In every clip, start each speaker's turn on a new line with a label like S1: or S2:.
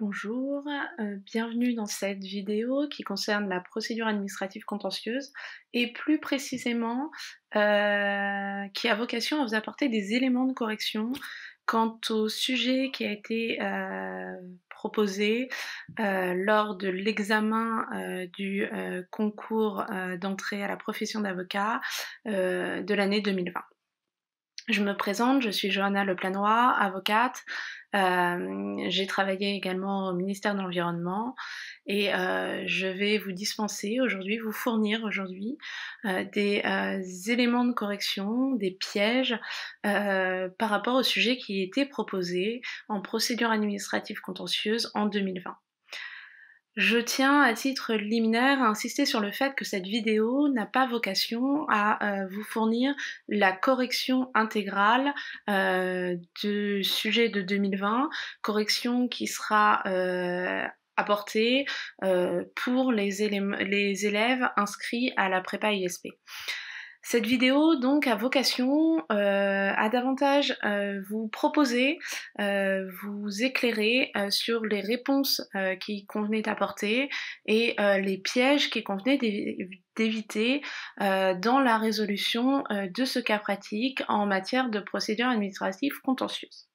S1: Bonjour, euh, bienvenue dans cette vidéo qui concerne la procédure administrative contentieuse et plus précisément euh, qui a vocation à vous apporter des éléments de correction quant au sujet qui a été euh, proposé lors de l'examen du concours d'entrée à la profession d'avocat de l'année 2020. Je me présente, je suis Johanna Leplanois, avocate. Euh, j'ai travaillé également au ministère de l'Environnement et euh, je vais vous dispenser aujourd'hui, vous fournir aujourd'hui euh, des éléments de correction, des pièges par rapport au sujet qui était proposé en procédure administrative contentieuse en 2020. Je tiens à titre liminaire à insister sur le fait que cette vidéo n'a pas vocation à euh, vous fournir la correction intégrale euh, du sujet de 2020, correction qui sera euh, apportée pour les, les élèves inscrits à la prépa ISP. Cette vidéo donc a vocation euh, à davantage euh, vous proposer, euh, vous éclairer sur les réponses qui convenaient d'apporter et les pièges qui convenaient d'éviter dans la résolution de ce cas pratique en matière de procédure administrative contentieuse.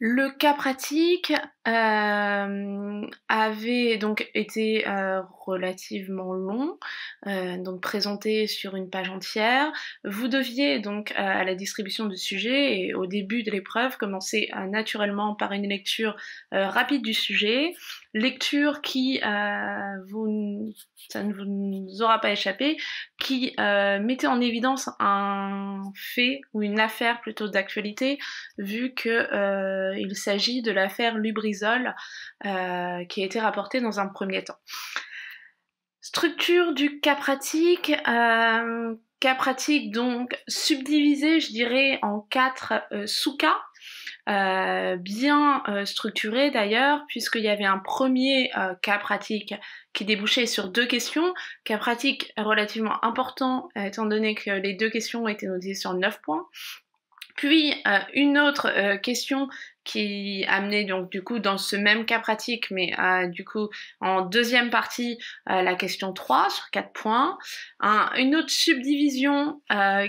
S1: Le cas pratique euh, avait donc été euh, relativement long, euh, donc présenté sur une page entière. Vous deviez donc à la distribution du sujet et au début de l'épreuve commencer naturellement par une lecture rapide du sujet, lecture qui vous, ça ne vous aura pas échappé qui euh, mettait en évidence un fait ou une affaire plutôt d'actualité, vu qu'il euh, s'agit de l'affaire Lubrizol euh, qui a été rapportée dans un premier temps. Structure du cas pratique. cas pratique donc subdivisé, je dirais, en quatre sous-cas. Euh, bien euh, structuré d'ailleurs, puisqu'il y avait un premier euh, cas pratique qui débouchait sur deux questions, cas pratique relativement important étant donné que les deux questions étaient notées sur neuf points, puis euh, une autre euh, question qui amenait donc du coup dans ce même cas pratique, mais euh, du coup en deuxième partie, la question 3 sur 4 points, une autre subdivision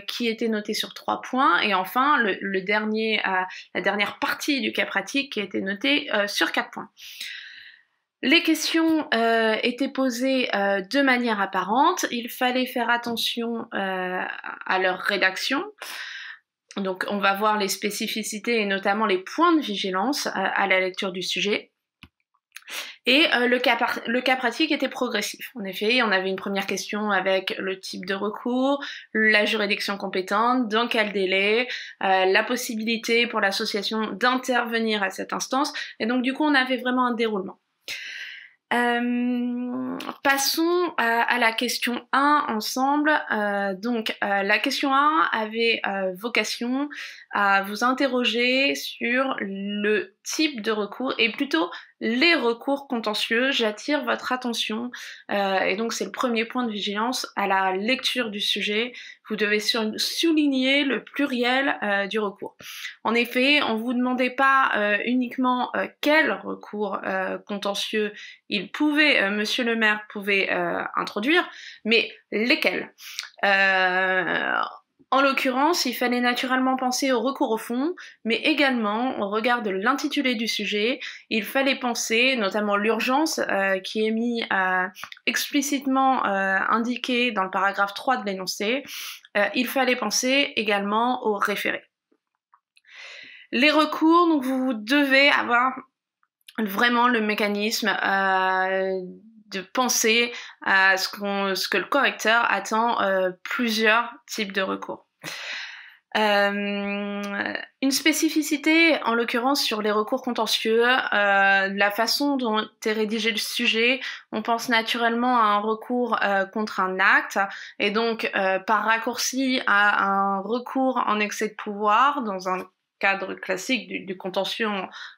S1: qui était notée sur 3 points, et enfin le, dernier, la dernière partie du cas pratique qui était notée sur 4 points. Les questions étaient posées de manière apparente, il fallait faire attention à leur rédaction. Donc on va voir les spécificités et notamment les points de vigilance euh, à la lecture du sujet. Et euh, le, cas pratique était progressif. En effet, on avait une première question avec le type de recours, la juridiction compétente, dans quel délai, euh, la possibilité pour l'association d'intervenir à cette instance. Et donc, du coup, on avait vraiment un déroulement. Euh, passons euh, à, la question 1 ensemble. Euh, donc la question 1 avait vocation à vous interroger sur le type de recours et plutôt les recours contentieux. J'attire votre attention euh, et donc c'est le premier point de vigilance à la lecture du sujet. Vous devez souligner le pluriel euh, du recours. En effet, on vous demandait pas euh, uniquement quel recours contentieux il pouvait, Monsieur le maire pouvait introduire, mais lesquels. En l'occurrence, il fallait naturellement penser au recours au fond, mais également, au regard de l'intitulé du sujet, il fallait penser notamment l'urgence euh, qui est mis explicitement euh, indiquée dans le paragraphe 3 de l'énoncé, euh, il fallait penser également au référé. Les recours, donc vous devez avoir vraiment le mécanisme euh, de penser à ce, qu'on ce, que le correcteur attend euh, plusieurs types de recours. Euh, une spécificité, en l'occurrence sur les recours contentieux, euh, la façon dont est rédigé le sujet, on pense naturellement à un recours contre un acte, et donc par raccourci à un recours en excès de pouvoir dans un cadre classique du, contentieux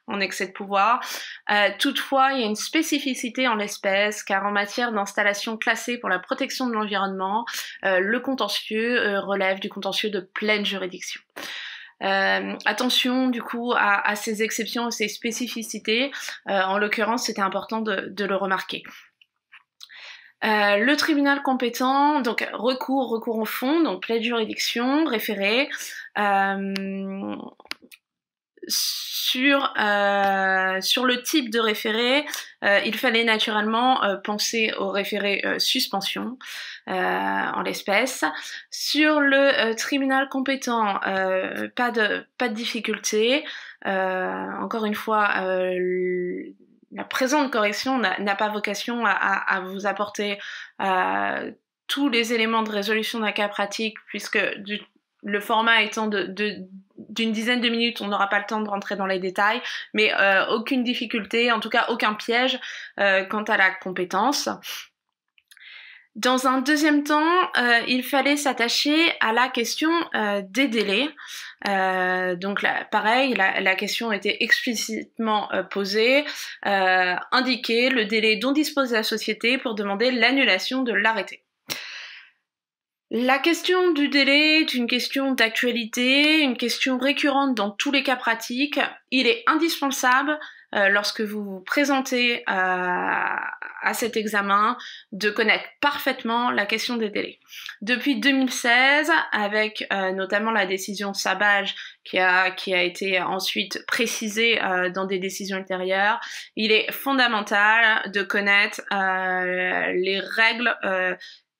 S1: en, excès de pouvoir. Euh, toutefois, il y a une spécificité en l'espèce, car en matière d'installation classée pour la protection de l'environnement, euh, le contentieux euh, relève du contentieux de pleine juridiction. attention du coup à, ces exceptions, à ces spécificités. en l'occurrence, c'était important de, le remarquer. le tribunal compétent, donc recours, recours en fond, donc pleine juridiction, référé, sur, euh, sur le type de référé, euh, il fallait naturellement euh, penser au référé suspension, en l'espèce. Sur le tribunal compétent, pas, de, pas de difficulté. encore une fois, la présente correction n'a pas vocation à, vous apporter tous les éléments de résolution d'un cas pratique, puisque le format étant de, de d'une dizaine de minutes, on n'aura pas le temps de rentrer dans les détails, mais euh, aucune difficulté, en tout cas aucun piège euh, quant à la compétence. Dans un deuxième temps, euh, il fallait s'attacher à la question des délais. donc là, pareil, la, la, question était explicitement posée, indiquer le délai dont dispose la société pour demander l'annulation de l'arrêté. La question du délai est une question d'actualité, une question récurrente dans tous les cas pratiques. Il est indispensable euh, lorsque vous vous présentez euh, à cet examen de connaître parfaitement la question des délais. Depuis 2016, avec euh, notamment la décision Sabage qui a, qui a été ensuite précisée dans des décisions ultérieures, il est fondamental de connaître les règles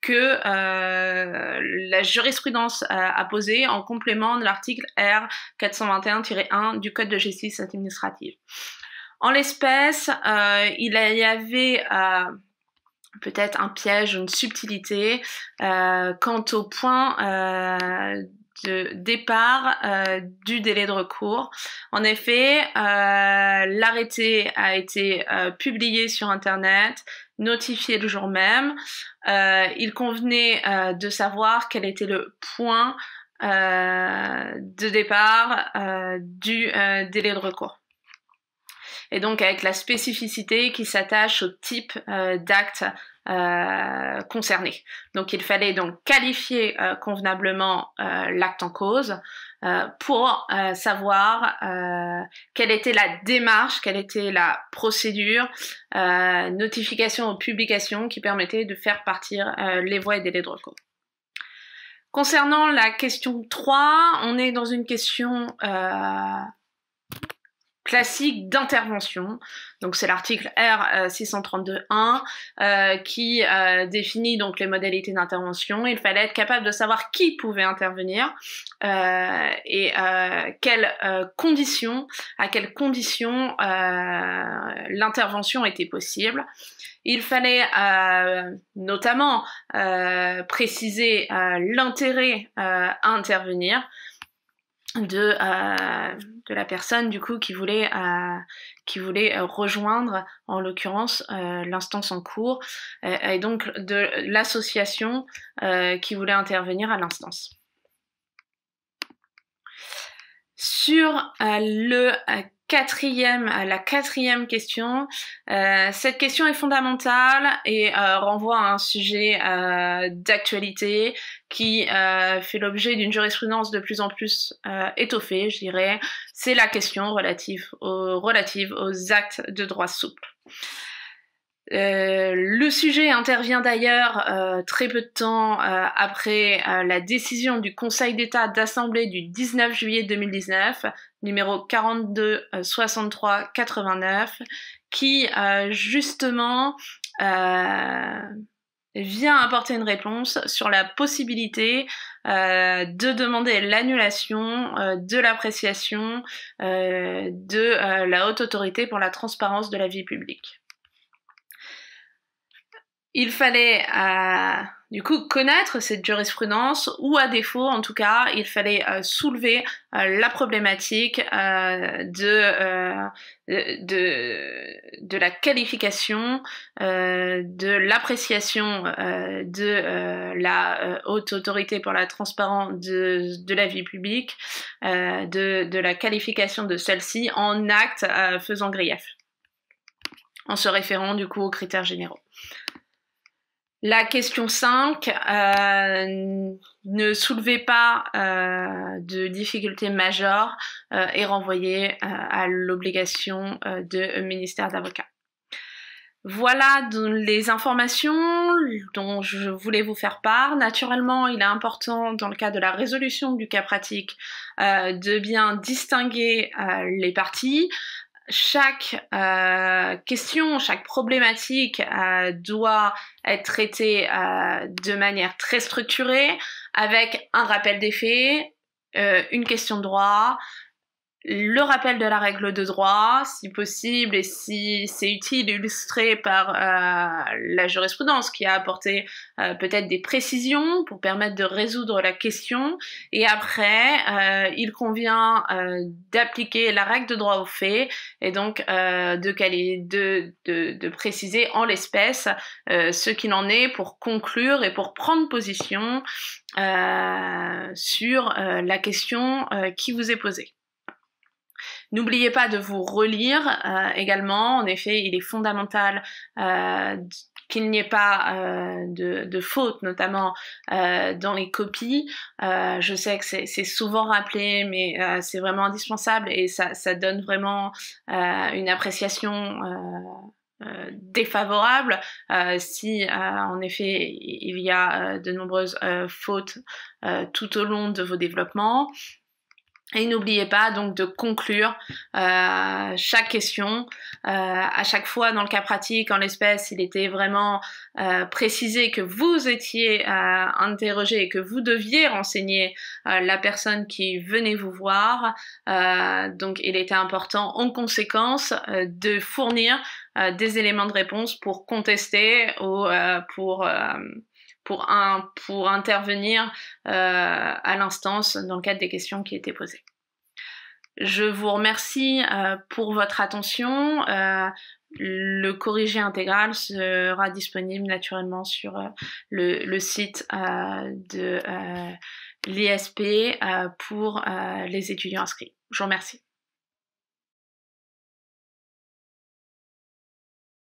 S1: que euh, la jurisprudence euh, a, posé en complément de l'article R 421-1 du Code de justice administrative. En l'espèce, euh, il y avait peut-être un piège, une subtilité quant au point de départ du délai de recours. En effet, l'arrêté a été publié sur Internet notifié le jour même. Euh, il convenait euh, de savoir quel était le point euh, de départ du délai de recours. Et donc avec la spécificité qui s'attache au type d'acte concerné. Donc il fallait donc qualifier convenablement l'acte en cause, euh, pour euh, savoir euh, quelle était la démarche, quelle était la procédure, notification aux publications qui permettait de faire partir les voies et délais de recours. Concernant la question 3, on est dans une question classique d'intervention. Donc c'est l'article R632.1 euh, qui euh, définit donc les modalités d'intervention. Il fallait être capable de savoir qui pouvait intervenir euh, et quelles conditions, à quelles conditions l'intervention était possible. Il fallait notamment préciser l'intérêt à intervenir de, euh, de la personne du coup qui voulait, euh, qui voulait euh, rejoindre en l'occurrence l'instance en cours et donc de l'association qui voulait intervenir à l'instance. Sur le quatrième, euh, la quatrième question. Euh, cette question est fondamentale et euh, renvoie à un sujet d'actualité qui fait l'objet d'une jurisprudence de plus en plus étoffée, je dirais. C'est la question relative, relative aux actes de droit souple. Euh, le sujet intervient d'ailleurs euh, très peu de temps euh, après la décision du Conseil d'État d'Assemblée du 19 juillet 2019, numéro 42 63 89, qui justement vient apporter une réponse sur la possibilité de demander l'annulation de l'appréciation de la haute autorité pour la transparence de la vie publique. Il fallait euh, du coup connaître cette jurisprudence ou à défaut en tout cas il fallait euh, soulever euh, la problématique de, de, de, la qualification, de l'appréciation de la haute autorité pour la transparence de, de la vie publique, de, de, la qualification de celle-ci en acte faisant grief, en se référant du coup aux critères généraux. La question 5, euh, ne soulevez pas euh, de difficultés majeures euh, et renvoyez à l'obligation de ministère d'avocat. Voilà les informations dont je voulais vous faire part. Naturellement, il est important, dans le cas de la résolution du cas pratique, de bien distinguer les parties chaque euh, question, chaque problématique euh, doit être traitée euh, de manière très structurée avec un rappel des faits, une question de droit, le rappel de la règle de droit, si possible, et si c'est utile, illustré par euh, la jurisprudence qui a apporté euh, peut-être des précisions pour permettre de résoudre la question. Et après, euh, il convient d'appliquer la règle de droit au fait et donc de, de, de, préciser en l'espèce ce qu'il en est pour conclure et pour prendre position sur la question qui vous est posée. N'oubliez pas de vous relire euh, également. En effet, il est fondamental euh, qu'il n'y ait pas euh, de, de fautes, notamment dans les copies. je sais que c'est souvent rappelé, mais c'est vraiment indispensable et ça donne vraiment une appréciation. défavorable si en effet il y a de nombreuses fautes tout au long de vos développements. Et n'oubliez pas donc de conclure euh, chaque question. Euh, à chaque fois, dans le cas pratique, en l'espèce, il était vraiment euh, précisé que vous étiez euh, interrogé et que vous deviez renseigner la personne qui venait vous voir. donc, il était important, en conséquence, de fournir des éléments de réponse pour contester ou pour pour, un, pour intervenir euh, à l'instance dans le cadre des questions qui étaient posées. Je vous remercie euh, pour votre attention. Euh, le corrigé intégral sera disponible naturellement sur le, le site de l'ISP pour les étudiants inscrits. Je vous remercie.